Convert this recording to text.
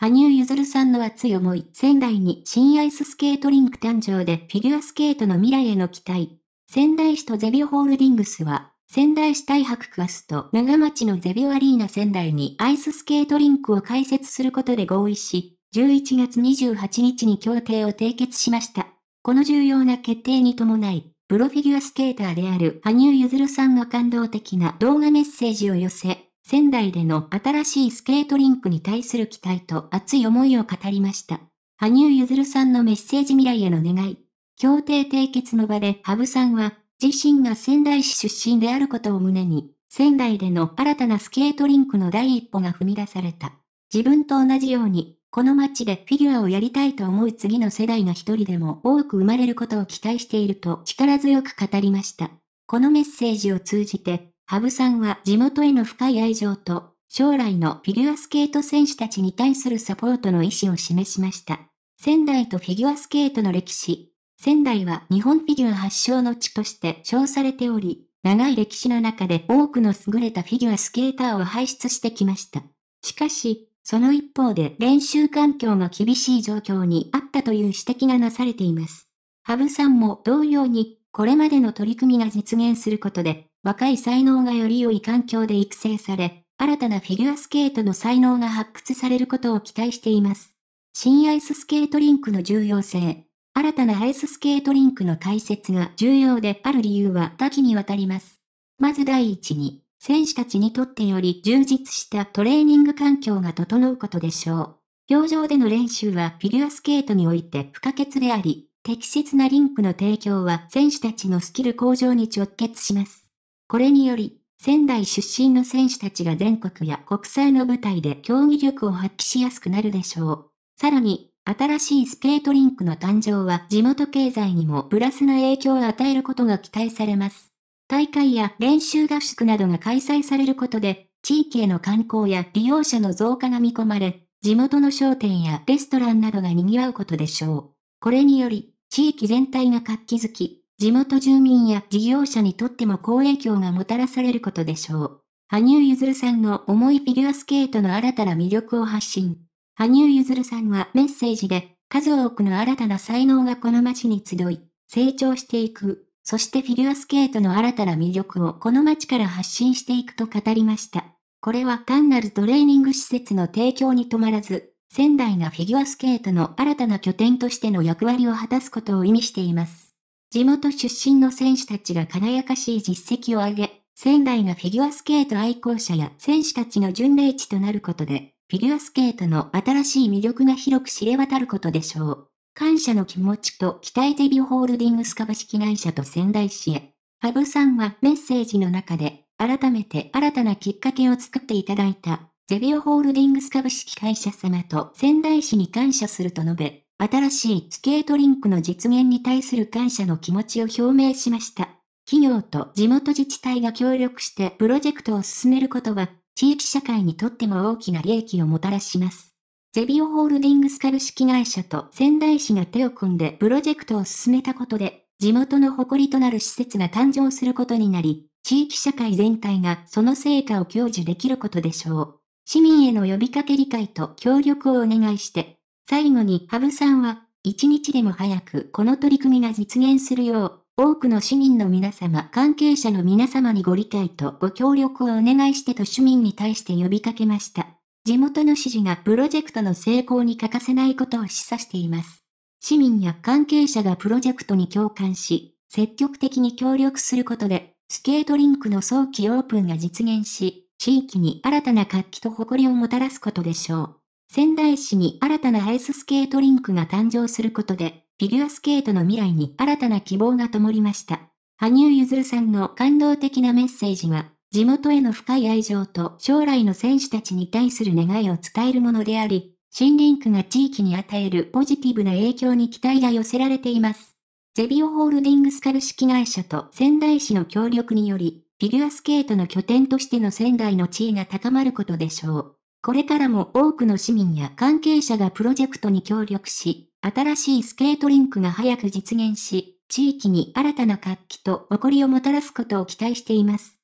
羽生結弦さんの熱い思い、仙台に新アイススケートリンク誕生でフィギュアスケートの未来への期待。仙台市とゼビオホールディングスは、仙台市大白クアスと長町のゼビオアリーナ仙台にアイススケートリンクを開設することで合意し、11月28日に協定を締結しました。この重要な決定に伴い、プロフィギュアスケーターである羽生結弦さんが感動的な動画メッセージを寄せ、仙台での新しいスケートリンクに対する期待と熱い思いを語りました。羽生結弦さんのメッセージ未来への願い。協定締結の場で羽生さんは、自身が仙台市出身であることを胸に、仙台での新たなスケートリンクの第一歩が踏み出された。自分と同じように、この街でフィギュアをやりたいと思う次の世代が一人でも多く生まれることを期待していると力強く語りました。このメッセージを通じて、羽生さんは地元への深い愛情と、将来のフィギュアスケート選手たちに対するサポートの意思を示しました。仙台とフィギュアスケートの歴史。仙台は日本フィギュア発祥の地として称されており、長い歴史の中で多くの優れたフィギュアスケーターを輩出してきました。しかし、その一方で練習環境が厳しい状況にあったという指摘がなされています。羽生さんも同様に、これまでの取り組みが実現することで、若い才能がより良い環境で育成され、新たなフィギュアスケートの才能が発掘されることを期待しています。新アイススケートリンクの重要性。新たなアイススケートリンクの開設が重要である理由は多岐にわたります。まず第一に、選手たちにとってより充実したトレーニング環境が整うことでしょう。表情での練習はフィギュアスケートにおいて不可欠であり、適切なリンクの提供は選手たちのスキル向上に直結します。これにより、仙台出身の選手たちが全国や国際の舞台で競技力を発揮しやすくなるでしょう。さらに、新しいスケートリンクの誕生は地元経済にもプラスな影響を与えることが期待されます。大会や練習合宿などが開催されることで、地域への観光や利用者の増加が見込まれ、地元の商店やレストランなどが賑わうことでしょう。これにより、地域全体が活気づき、地元住民や事業者にとっても好影響がもたらされることでしょう。羽生結弦さんの重いフィギュアスケートの新たな魅力を発信。羽生結弦さんはメッセージで、数多くの新たな才能がこの街に集い、成長していく。そしてフィギュアスケートの新たな魅力をこの街から発信していくと語りました。これは単なるトレーニング施設の提供に止まらず、仙台がフィギュアスケートの新たな拠点としての役割を果たすことを意味しています。地元出身の選手たちが輝かしい実績を上げ、仙台がフィギュアスケート愛好者や選手たちの巡礼地となることで、フィギュアスケートの新しい魅力が広く知れ渡ることでしょう。感謝の気持ちと期待デビューホールディングス株式会社と仙台市へ。ハブさんはメッセージの中で、改めて新たなきっかけを作っていただいた、ゼビオホールディングス株式会社様と仙台市に感謝すると述べ、新しいスケートリンクの実現に対する感謝の気持ちを表明しました。企業と地元自治体が協力してプロジェクトを進めることは、地域社会にとっても大きな利益をもたらします。ゼビオホールディングス株式会社と仙台市が手を組んでプロジェクトを進めたことで、地元の誇りとなる施設が誕生することになり、地域社会全体がその成果を享受できることでしょう。市民への呼びかけ理解と協力をお願いして、最後に羽生さんは、一日でも早くこの取り組みが実現するよう、多くの市民の皆様、関係者の皆様にご理解とご協力をお願いしてと市民に対して呼びかけました。地元の支持がプロジェクトの成功に欠かせないことを示唆しています。市民や関係者がプロジェクトに共感し、積極的に協力することで、スケートリンクの早期オープンが実現し、地域に新たな活気と誇りをもたらすことでしょう。仙台市に新たなアイススケートリンクが誕生することで、フィギュアスケートの未来に新たな希望が灯りました。羽生結弦さんの感動的なメッセージは、地元への深い愛情と将来の選手たちに対する願いを伝えるものであり、新リンクが地域に与えるポジティブな影響に期待が寄せられています。ゼビオホールディングス株式会社と仙台市の協力により、フィギュアスケートの拠点としての仙台の地位が高まることでしょう。これからも多くの市民や関係者がプロジェクトに協力し、新しいスケートリンクが早く実現し、地域に新たな活気と誇りをもたらすことを期待しています。